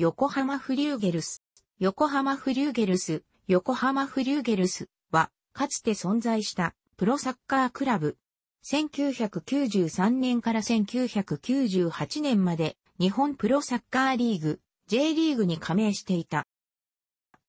横浜フリューゲルス。横浜フリューゲルス、横浜フリューゲルスは、かつて存在したプロサッカークラブ。1993年から1998年まで日本プロサッカーリーグ J リーグに加盟していた。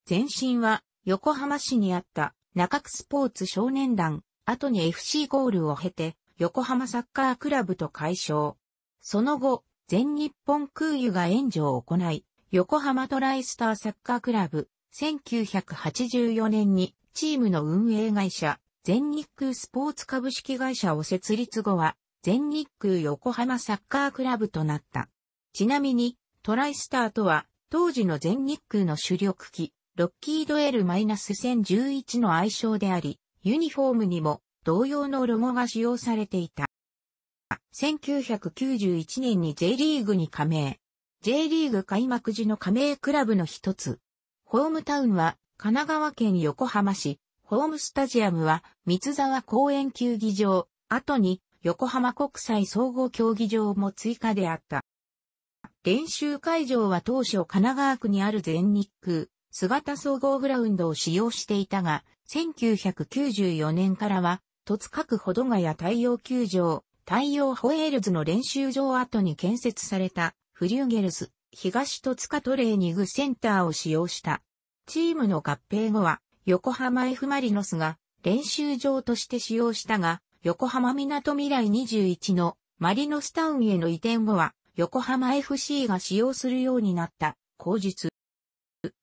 前身は横浜市にあった中区スポーツ少年団、後に FC ゴールを経て横浜サッカークラブと解消。その後、全日本空輸が援助を行い、横浜トライスターサッカークラブ、1984年にチームの運営会社、全日空スポーツ株式会社を設立後は、全日空横浜サッカークラブとなった。ちなみに、トライスターとは、当時の全日空の主力機、ロッキード L-1011 の愛称であり、ユニフォームにも同様のロゴが使用されていた。1991年に J リーグに加盟。J リーグ開幕時の加盟クラブの一つ。ホームタウンは神奈川県横浜市、ホームスタジアムは三沢公園球技場、後に横浜国際総合競技場も追加であった。練習会場は当初神奈川区にある全日空、姿総合グラウンドを使用していたが、1994年からは、戸塚区保土ヶ谷太陽球場、太陽ホエールズの練習場跡に建設されたフリューゲルス、東戸塚トレーニングセンターを使用した。チームの合併後は、横浜 F マリノスが練習場として使用したが、横浜港未来21のマリノスタウンへの移転後は、横浜 FC が使用するようになった、口述。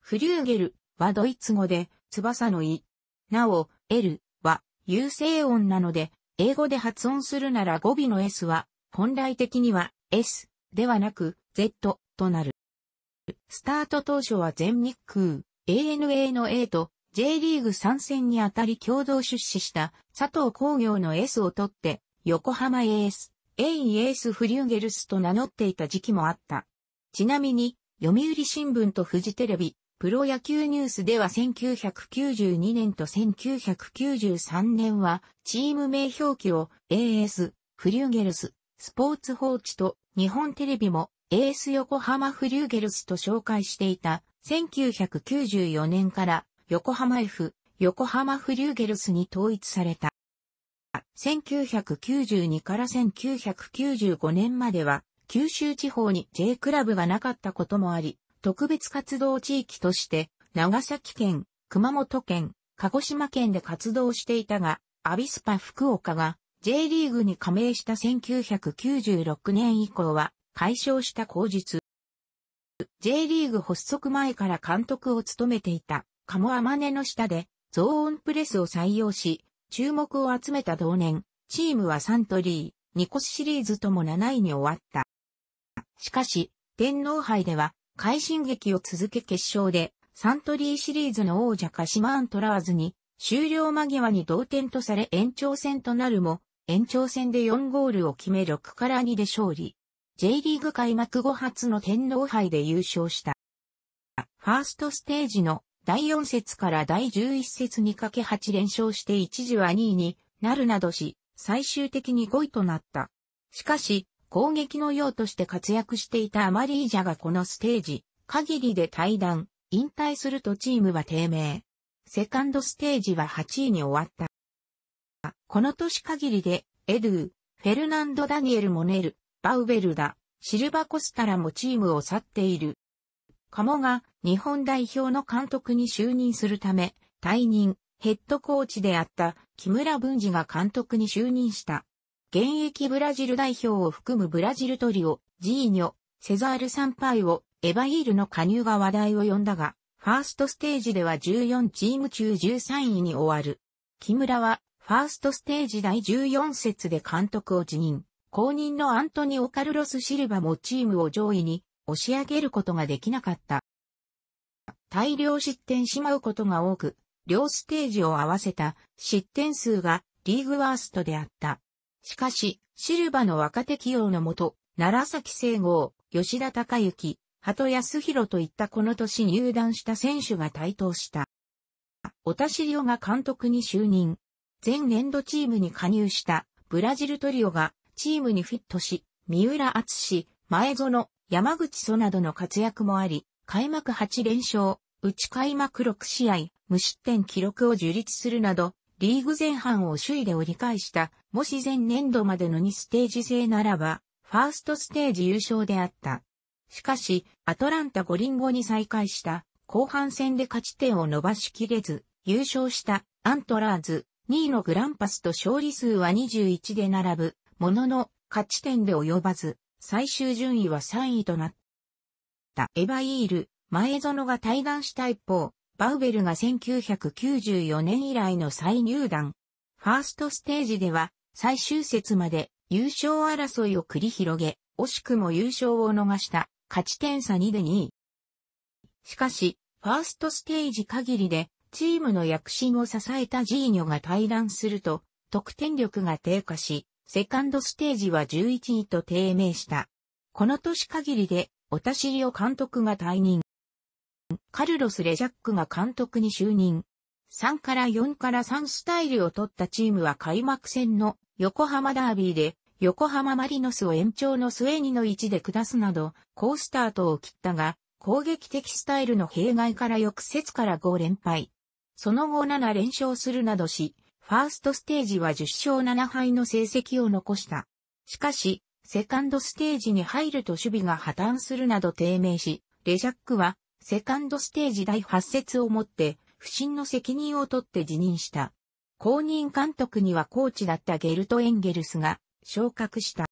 フリューゲルはドイツ語で、翼の意。なお、L は優勢音なので、英語で発音するなら語尾の S は、本来的には S ではなく、Z となる。スタート当初は全日空、ANA の A と J リーグ参戦にあたり共同出資した佐藤工業の S を取って横浜 AS、エイエースフリューゲルスと名乗っていた時期もあった。ちなみに、読売新聞とフジテレビ、プロ野球ニュースでは1992年と1993年は、チーム名表記を AS、フリューゲルス、スポーツ報知と日本テレビもエース横浜フリューゲルスと紹介していた1994年から横浜 F 横浜フリューゲルスに統一された。1992から1995年までは九州地方に J クラブがなかったこともあり、特別活動地域として長崎県、熊本県、鹿児島県で活動していたが、アビスパ福岡が J リーグに加盟した1996年以降は解消した口実。J リーグ発足前から監督を務めていた、鴨マネの下で、ゾーンプレスを採用し、注目を集めた同年、チームはサントリー、ニコスシリーズとも7位に終わった。しかし、天皇杯では、快進撃を続け決勝で、サントリーシリーズの王者カシマアントラーズに、終了間際に同点とされ延長戦となるも、延長戦で4ゴールを決め6から2で勝利。J リーグ開幕後初の天皇杯で優勝した。ファーストステージの第4節から第11節にかけ8連勝して一時は2位になるなどし、最終的に5位となった。しかし、攻撃のうとして活躍していたアマリージャがこのステージ、限りで退団、引退するとチームは低迷。セカンドステージは8位に終わった。この年限りで、エドゥ、フェルナンド・ダニエル・モネル、バウベルだ、シルバコスタラもチームを去っている。鴨が日本代表の監督に就任するため、退任、ヘッドコーチであった木村文治が監督に就任した。現役ブラジル代表を含むブラジルトリオ、ジーニョ、セザール・サンパイオ、エァイールの加入が話題を呼んだが、ファーストステージでは14チーム中13位に終わる。木村は、ファーストステージ第14節で監督を辞任。公認のアントニオ・カルロス・シルバもチームを上位に押し上げることができなかった。大量失点しまうことが多く、両ステージを合わせた失点数がリーグワーストであった。しかし、シルバの若手起用のもと、奈良崎聖郷、吉田隆之、鳩康弘といったこの年入団した選手が台頭した。オタシリオが監督に就任。前年度チームに加入したブラジルトリオがチームにフィットし、三浦厚志、前園、山口祖などの活躍もあり、開幕8連勝、内ち開幕6試合、無失点記録を樹立するなど、リーグ前半を首位で折り返した、もし前年度までの2ステージ制ならば、ファーストステージ優勝であった。しかし、アトランタリ輪後に再開した後半戦で勝ち点を伸ばしきれず、優勝したアントラーズ2位のグランパスと勝利数は21で並ぶものの、勝ち点で及ばず、最終順位は3位となった。エヴァイール、前園が退団した一方、バウベルが1994年以来の再入団。ファーストステージでは、最終節まで優勝争いを繰り広げ、惜しくも優勝を逃した、勝ち点差2で2位。しかし、ファーストステージ限りで、チームの躍進を支えたジーニョが退団すると、得点力が低下し、セカンドステージは11位と低迷した。この年限りで、オタシリオ監督が退任。カルロス・レジャックが監督に就任。3から4から3スタイルを取ったチームは開幕戦の横浜ダービーで横浜マリノスを延長の末2の位置で下すなど、好スタートを切ったが、攻撃的スタイルの弊害から翌節から5連敗。その後7連勝するなどし、ファーストステージは10勝7敗の成績を残した。しかし、セカンドステージに入ると守備が破綻するなど低迷し、レジャックは、セカンドステージ第8節をもって、不審の責任を取って辞任した。公認監督にはコーチだったゲルト・エンゲルスが昇格した。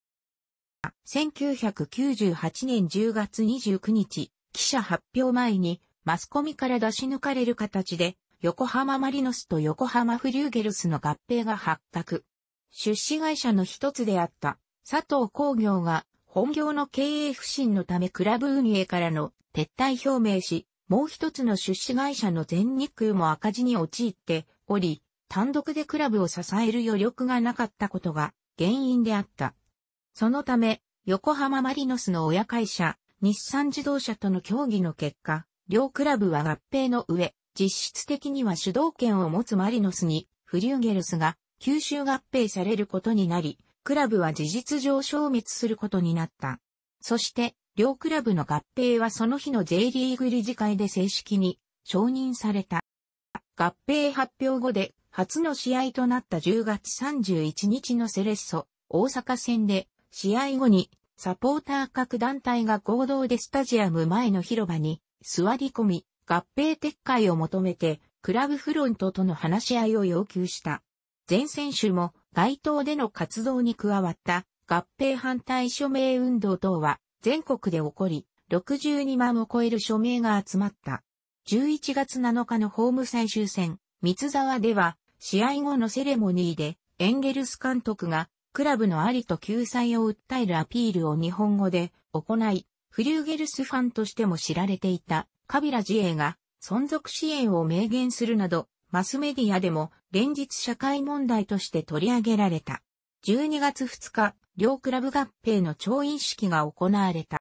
1998年10月29日、記者発表前にマスコミから出し抜かれる形で横浜マリノスと横浜フリューゲルスの合併が発覚。出資会社の一つであった佐藤工業が本業の経営不振のためクラブ運営からの撤退表明し、もう一つの出資会社の全日空も赤字に陥っており、単独でクラブを支える余力がなかったことが原因であった。そのため、横浜マリノスの親会社、日産自動車との協議の結果、両クラブは合併の上、実質的には主導権を持つマリノスに、フリューゲルスが吸収合併されることになり、クラブは事実上消滅することになった。そして、両クラブの合併はその日の J リーグ理事会で正式に承認された。合併発表後で初の試合となった10月31日のセレッソ大阪戦で試合後にサポーター各団体が合同でスタジアム前の広場に座り込み合併撤回を求めて、クラブフロントとの話し合いを要求した。全選手も街頭での活動に加わった合併反対署名運動等は全国で起こり、62万を超える署名が集まった。11月7日のホーム最終戦、三沢では、試合後のセレモニーで、エンゲルス監督が、クラブのありと救済を訴えるアピールを日本語で行い、フリューゲルスファンとしても知られていたカビラ自衛が存続支援を明言するなど、マスメディアでも連日社会問題として取り上げられた。12月2日、両クラブ合併の調印式が行われた。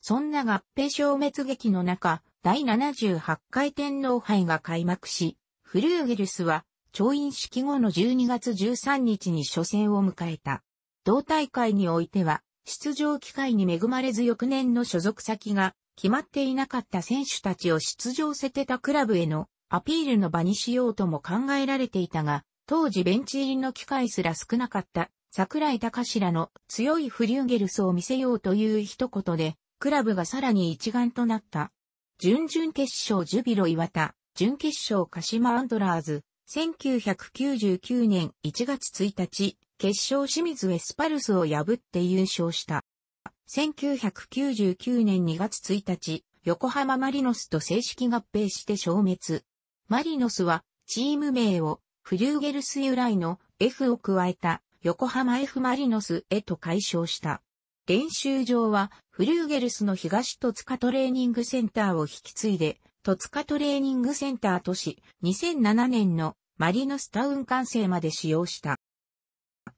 そんな合併消滅劇の中、第78回天皇杯が開幕し、フルーゲルスは、調印式後の12月13日に初戦を迎えた。同大会においては、出場機会に恵まれず翌年の所属先が決まっていなかった選手たちを出場せてたクラブへのアピールの場にしようとも考えられていたが、当時ベンチ入りの機会すら少なかった桜井隆らの強いフリューゲルスを見せようという一言で、クラブがさらに一丸となった。準々決勝ジュビロ岩田、準決勝鹿島アントラーズ、1999年1月1日、決勝清水エスパルスを破って優勝した。1999年2月1日、横浜マリノスと正式合併して消滅。マリノスは、チーム名を、フリューゲルス由来の F を加えた、横浜 F マリノスへと解消した。練習場は、フリューゲルスの東戸塚トレーニングセンターを引き継いで、戸塚トレーニングセンターとし、2007年のマリノスタウン完成まで使用した。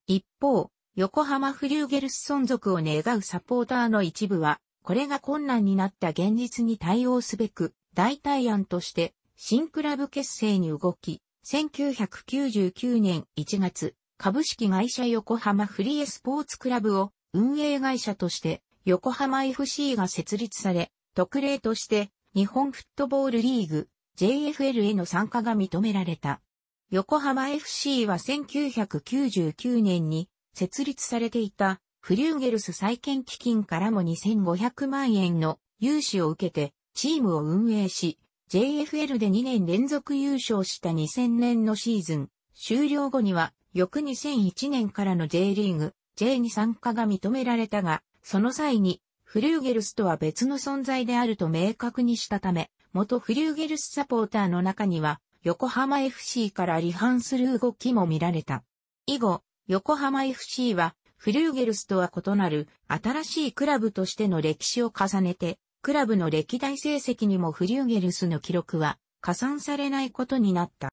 一方、横浜フリューゲルス存続を願うサポーターの一部は、これが困難になった現実に対応すべく、代替案として、新クラブ結成に動き、1999年1月、株式会社横浜フリーエスポーツクラブを運営会社として横浜 FC が設立され、特例として日本フットボールリーグ JFL への参加が認められた。横浜 FC は1999年に設立されていたフリューゲルス再建基金からも2500万円の融資を受けてチームを運営し、JFL で2年連続優勝した2000年のシーズン終了後には翌2001年からの J リーグ J に参加が認められたが、その際にフリューゲルスとは別の存在であると明確にしたため、元フリューゲルスサポーターの中には横浜 FC から離反する動きも見られた。以後、横浜 FC は、フリューゲルスとは異なる新しいクラブとしての歴史を重ねて、クラブの歴代成績にもフリューゲルスの記録は加算されないことになった。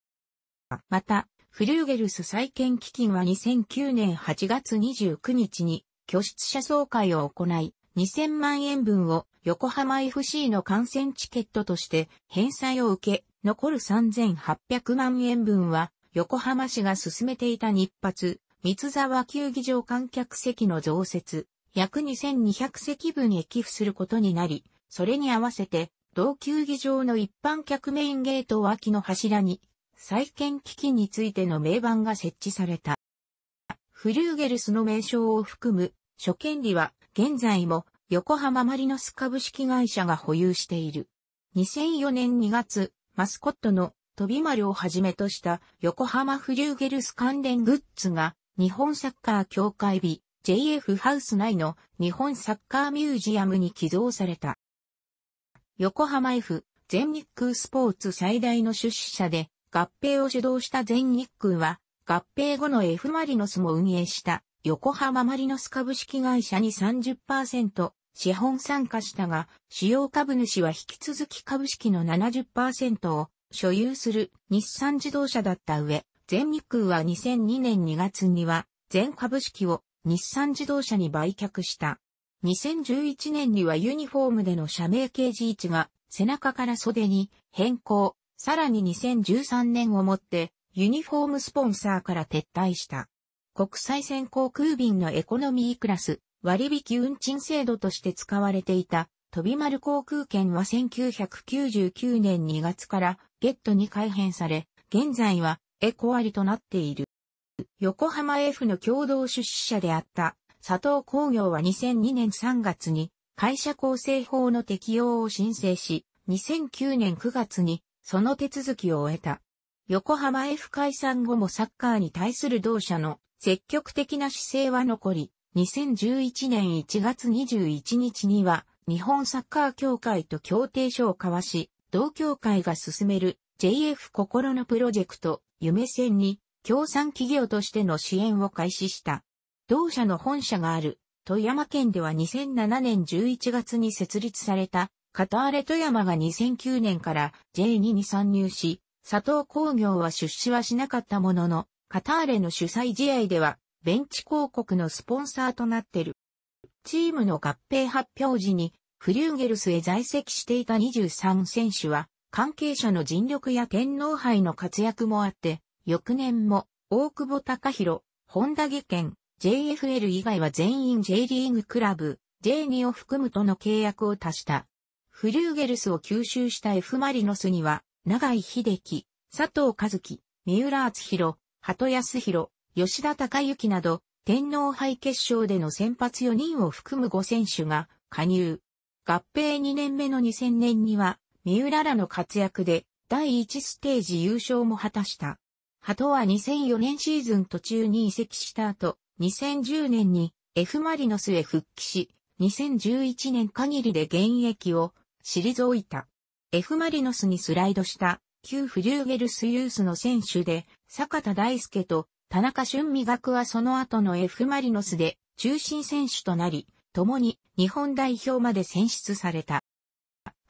また、フリューゲルス再建基金は2009年8月29日に拠出者総会を行い、2000万円分を横浜 FC の観戦チケットとして返済を受け、残る3800万円分は横浜市が進めていた日発三沢球技場観客席の増設、約2200席分へ寄付することになり、それに合わせて、同球技場の一般客メインゲート脇の柱に、再建基金についての名板が設置された。フリューゲルスの名称を含む、初権利は、現在も、横浜マリノス株式会社が保有している。2004年2月、マスコットの飛び丸をはじめとした横浜フリューゲルス関連グッズが日本サッカー協会日 JF ハウス内の日本サッカーミュージアムに寄贈された。横浜 F 全日空スポーツ最大の出資者で合併を主導した全日空は合併後の F マリノスも運営した横浜マリノス株式会社に30%資本参加したが、主要株主は引き続き株式の70%を所有する日産自動車だった上、全日空は2002年2月には全株式を日産自動車に売却した。2011年にはユニフォームでの社名掲示位置が背中から袖に変更。さらに2013年をもってユニフォームスポンサーから撤退した。国際線航空便のエコノミークラス割引運賃制度として使われていた飛び丸航空券は1999年2月からゲットに改変され、現在はエコありとなっている。横浜 F の共同出資者であった佐藤工業は2002年3月に会社構成法の適用を申請し、2009年9月にその手続きを終えた。横浜 F 解散後もサッカーに対する同社の積極的な姿勢は残り、2011年1月21日には日本サッカー協会と協定書を交わし、同協会が進める JF 心のプロジェクト夢線に共産企業としての支援を開始した。同社の本社がある富山県では2007年11月に設立されたカターレ富山が2009年から J2 に参入し、佐藤工業は出資はしなかったものの、カターレの主催試合では、ベンチ広告のスポンサーとなってる。チームの合併発表時に、フリューゲルスへ在籍していた23選手は、関係者の尽力や天皇杯の活躍もあって、翌年も、大久保隆弘、本田下県、JFL 以外は全員 J リーグクラブ、J2 を含むとの契約を足した。フリューゲルスを吸収した F マリノスには、長井秀樹、佐藤和樹、三浦厚弘、鳩康弘、吉田隆之など、天皇杯決勝での先発4人を含む5選手が加入。合併2年目の2000年には、三浦らの活躍で第1ステージ優勝も果たした。鳩は2004年シーズン途中に移籍した後、2010年に F マリノスへ復帰し、2011年限りで現役を退いた。F マリノスにスライドした旧フリューゲルスユースの選手で、坂田大輔と田中俊美学はその後の F マリノスで中心選手となり、共に日本代表まで選出された。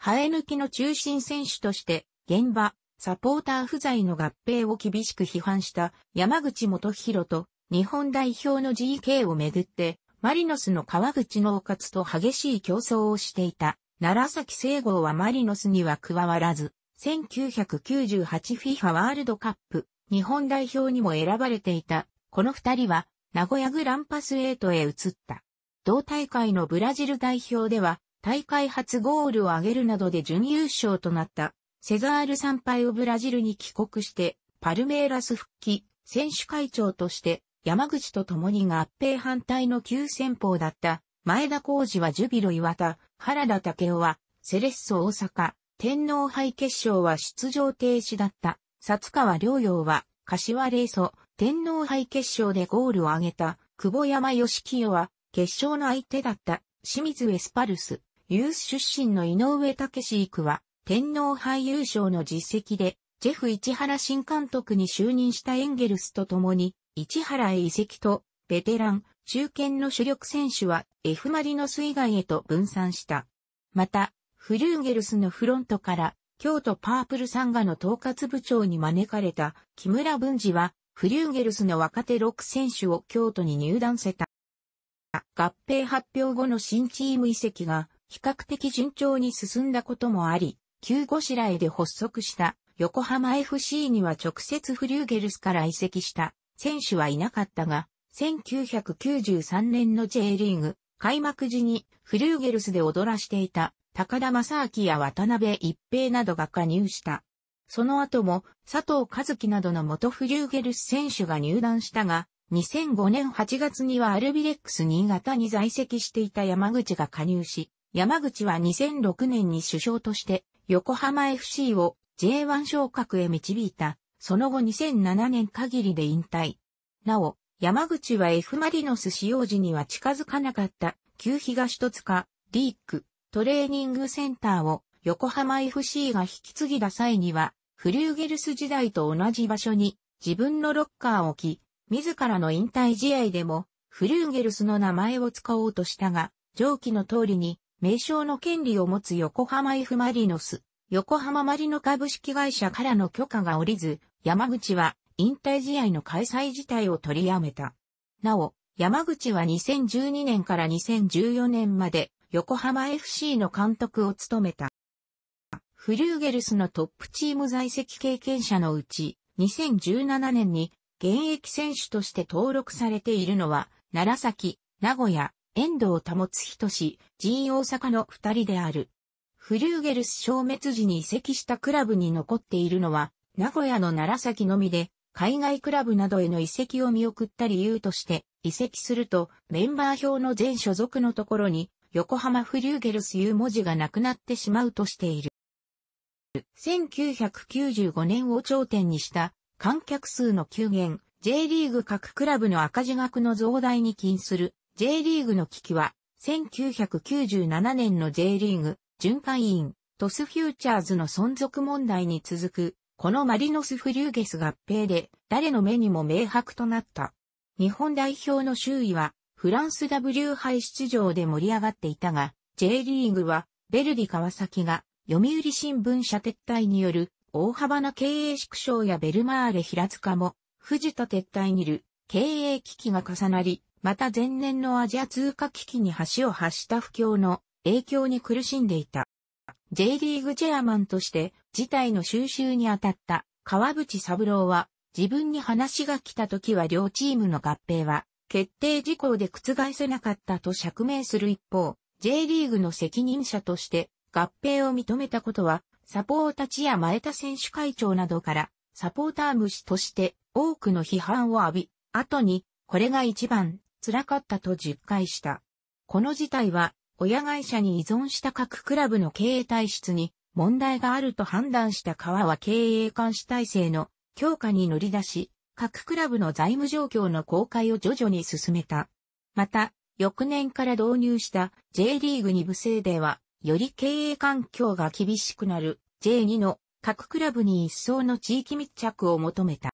生え抜きの中心選手として、現場、サポーター不在の合併を厳しく批判した山口元弘と日本代表の GK をめぐって、マリノスの川口農活と激しい競争をしていた、奈良崎聖郷はマリノスには加わらず、1998FIFA ワールドカップ日本代表にも選ばれていた、この二人は名古屋グランパス8へ移った。同大会のブラジル代表では大会初ゴールを挙げるなどで準優勝となった、セザール参拝をブラジルに帰国して、パルメイラス復帰、選手会長として、山口と共に合併反対の急戦法だった、前田浩二はジュビロ岩田、原田武雄は、セレッソ大阪、天皇杯決勝は出場停止だった、薩川良洋は、柏レイソ、天皇杯決勝でゴールを挙げた、久保山義清は、決勝の相手だった、清水エスパルス。ユース出身の井上武史育は、天皇俳優賞の実績で、ジェフ市原新監督に就任したエンゲルスと共に、市原へ移籍と、ベテラン、中堅の主力選手は F マリノス以外へと分散した。また、フリューゲルスのフロントから、京都パープルサンガの統括部長に招かれた木村文治は、フリューゲルスの若手6選手を京都に入団せた。合併発表後の新チーム移籍が比較的順調に進んだこともあり、旧しらえで発足した横浜 FC には直接フリューゲルスから移籍した選手はいなかったが、1993年の J リーグ開幕時にフリューゲルスで踊らしていた高田正明や渡辺一平などが加入した。その後も佐藤和樹などの元フリューゲルス選手が入団したが、2005年8月にはアルビレックス新潟に在籍していた山口が加入し、山口は2006年に首相として横浜 FC を J1 昇格へ導いた、その後2007年限りで引退。なお、山口は F マリノス使用時には近づかなかった旧東戸塚、リーク、トレーニングセンターを横浜 FC が引き継ぎだ際には、フリューゲルス時代と同じ場所に自分のロッカーを置き、自らの引退試合でもフリューゲルスの名前を使おうとしたが、上記の通りに名称の権利を持つ横浜 F マリノス、横浜マリノ株式会社からの許可が下りず、山口は引退試合の開催自体を取りやめた。なお、山口は2012年から2014年まで横浜 FC の監督を務めた。フリューゲルスのトップチーム在籍経験者のうち、2017年に現役選手として登録されているのは、奈良崎、名古屋、遠藤保つ人志、G 大阪の二人である。フリューゲルス消滅時に移籍したクラブに残っているのは、名古屋の奈良崎のみで、海外クラブなどへの移籍を見送った理由として、移籍するとメンバー表の全所属のところに、横浜フリューゲルスいう文字がなくなってしまうとしている。1995年を頂点にした観客数の急減、J リーグ各クラブの赤字額の増大に起因する J リーグの危機は、1997年の J リーグ、巡回委員、トスフューチャーズの存続問題に続く、このマリノスフリューゲス合併で、誰の目にも明白となった。日本代表の周囲は、フランス W 杯出場で盛り上がっていたが、J リーグは、ベルディ川崎が、読売新聞社撤退による、大幅な経営縮小やベルマーレ平塚も、藤田撤退にいる、経営危機が重なり、また前年のアジア通貨危機に橋を発した不況の影響に苦しんでいた。J リーグチェアマンとして事態の収集に当たった川淵三郎は自分に話が来た時は両チームの合併は決定事項で覆せなかったと釈明する一方、J リーグの責任者として合併を認めたことはサポータチや前田選手会長などからサポーター虫として多くの批判を浴び、後にこれが一番辛かったと実戒した。この事態は、親会社に依存した各クラブの経営体質に問題があると判断した川は経営監視体制の強化に乗り出し、各クラブの財務状況の公開を徐々に進めた。また、翌年から導入した J リーグ2部制では、より経営環境が厳しくなる J2 の各クラブに一層の地域密着を求めた。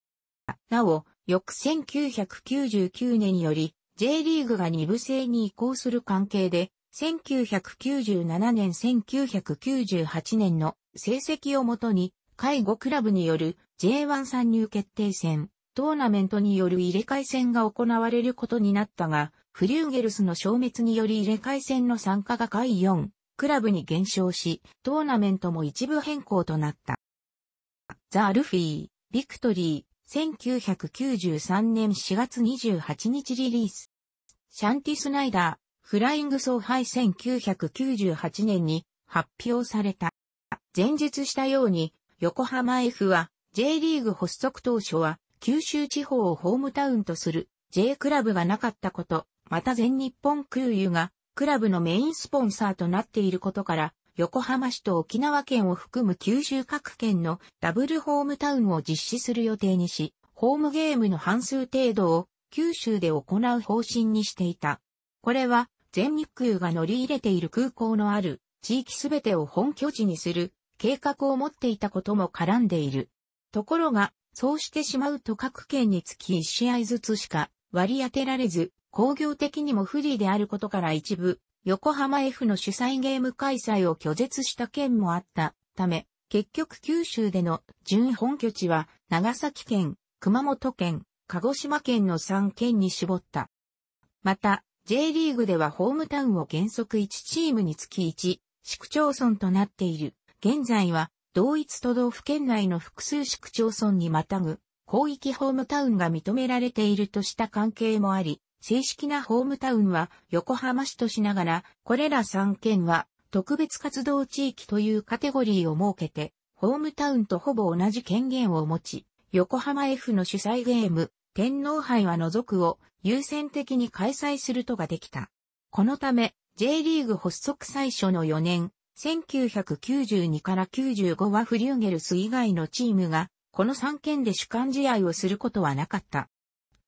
なお、翌1999年より J リーグが2部制に移行する関係で、1997年1998年の成績をもとに、介護クラブによる J1 参入決定戦、トーナメントによる入れ替え戦が行われることになったが、フリューゲルスの消滅により入れ替え戦の参加が下4、クラブに減少し、トーナメントも一部変更となった。ザ・アルフィー、ビクトリー、1993年4月28日リリース。シャンティ・スナイダー、フライング・ソーハイ1998年に発表された。前述したように、横浜 F は J リーグ発足当初は九州地方をホームタウンとする J クラブがなかったこと、また全日本空輸がクラブのメインスポンサーとなっていることから、横浜市と沖縄県を含む九州各県のダブルホームタウンを実施する予定にし、ホームゲームの半数程度を九州で行う方針にしていた。これは全日空が乗り入れている空港のある地域すべてを本拠地にする計画を持っていたことも絡んでいる。ところが、そうしてしまうと各県につき一試合ずつしか割り当てられず、工業的にも不利であることから一部、横浜 F の主催ゲーム開催を拒絶した件もあったため、結局九州での準本拠地は長崎県、熊本県、鹿児島県の3県に絞った。また、J リーグではホームタウンを原則1チームにつき1、市区町村となっている。現在は、同一都道府県内の複数市区町村にまたぐ、広域ホームタウンが認められているとした関係もあり、正式なホームタウンは横浜市としながら、これら3県は特別活動地域というカテゴリーを設けて、ホームタウンとほぼ同じ権限を持ち、横浜 F の主催ゲーム、天皇杯は除くを優先的に開催するとができた。このため、J リーグ発足最初の4年、1992から95はフリューゲルス以外のチームが、この3県で主管試合をすることはなかった。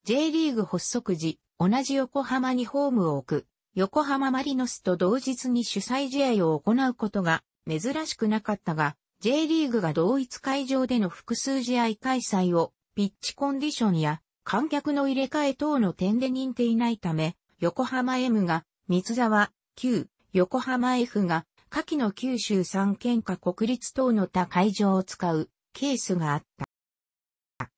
J リーグ発足時、同じ横浜にホームを置く、横浜マリノスと同日に主催試合を行うことが珍しくなかったが、J リーグが同一会場での複数試合開催を、ピッチコンディションや観客の入れ替え等の点で認定いないため、横浜 M が、三沢、旧、横浜 F が、下記の九州三県下国立等の他会場を使うケースがあった。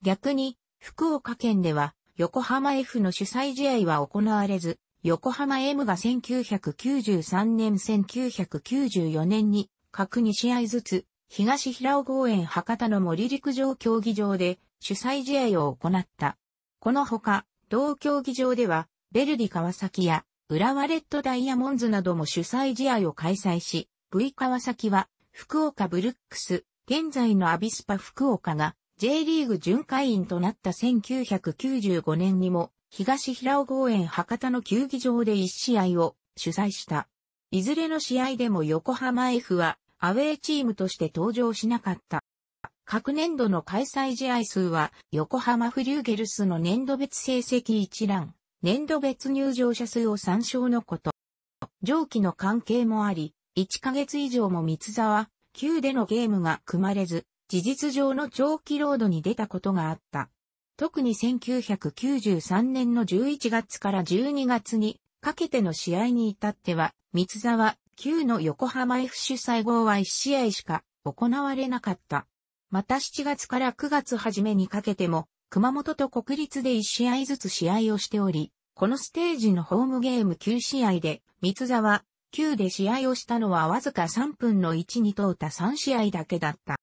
逆に、福岡県では、横浜 F の主催試合は行われず、横浜 M が1993年1994年に各2試合ずつ東平尾公園博多の森陸上競技場で主催試合を行った。このほか、同競技場では、ベルディ川崎や浦和レッドダイヤモンズなども主催試合を開催し、V 川崎は福岡ブルックス、現在のアビスパ福岡が J リーグ巡回員となった1995年にも、東平尾公園博多の球技場で1試合を主催した。いずれの試合でも横浜 F はアウェーチームとして登場しなかった。各年度の開催試合数は横浜フリューゲルスの年度別成績一覧、年度別入場者数を参照のこと。上記の関係もあり、1ヶ月以上も三沢、9でのゲームが組まれず、事実上の長期労働に出たことがあった。特に1993年の11月から12月にかけての試合に至っては、三沢、旧の横浜 F 主催号は1試合しか行われなかった。また7月から9月初めにかけても、熊本と国立で1試合ずつ試合をしており、このステージのホームゲーム9試合で、三沢、9で試合をしたのはわずか3分の1に通った3試合だけだった。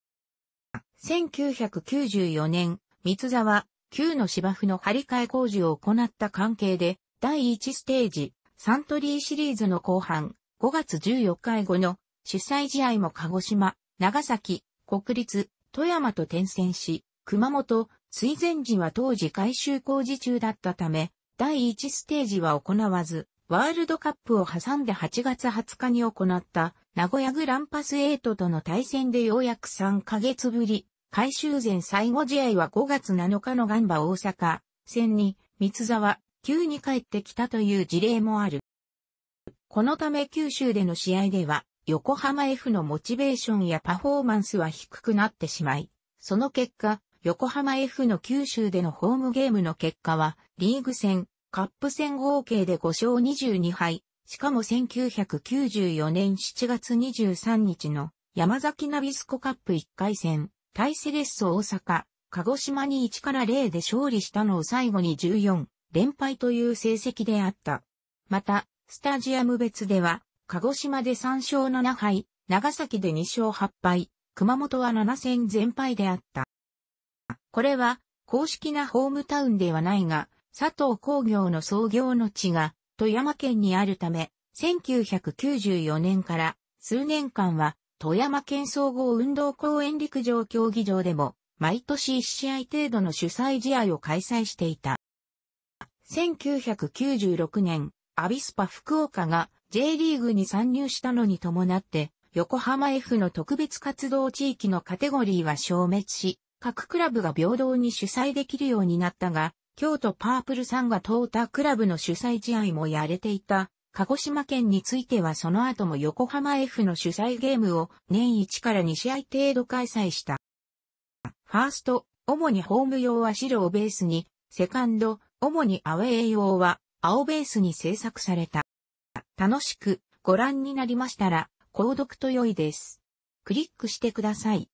1994年、三沢、旧の芝生の張り替え工事を行った関係で、第1ステージ、サントリーシリーズの後半、5月14日以後の主催試合も鹿児島、長崎、国立、富山と転戦し、熊本、水前寺は当時改修工事中だったため、第1ステージは行わず、ワールドカップを挟んで8月20日に行った、名古屋グランパス8との対戦でようやく3ヶ月ぶり改修前最後試合は5月7日のガンバ大阪戦に、三沢、急に帰ってきたという事例もある。このため九州での試合では、横浜 F のモチベーションやパフォーマンスは低くなってしまい、その結果、横浜 F の九州でのホームゲームの結果は、リーグ戦、カップ戦合計で5勝22敗、しかも1994年7月23日の山崎ナビスコカップ1回戦、対セレッソ大阪、鹿児島に1から0で勝利したのを最後に14連敗という成績であった。また、スタジアム別では、鹿児島で3勝7敗、長崎で2勝8敗、熊本は7戦全敗であった。これは、公式なホームタウンではないが、佐藤工業の創業の地が、富山県にあるため、1994年から数年間は富山県総合運動公園陸上競技場でも、毎年1試合程度の主催試合を開催していた。1996年、アビスパ福岡が J リーグに参入したのに伴って、横浜 F の特別活動地域のカテゴリーは消滅し、各クラブが平等に主催できるようになったが、京都パープルさんが淘汰クラブの主催試合もやれていた鹿児島県についてはその後も横浜 F の主催ゲームを年1から2試合程度開催した。ファースト、主にホーム用は白をベースに、セカンド、主にアウェー用は青ベースに制作された。楽しくご覧になりましたら、購読と良いです。クリックしてください。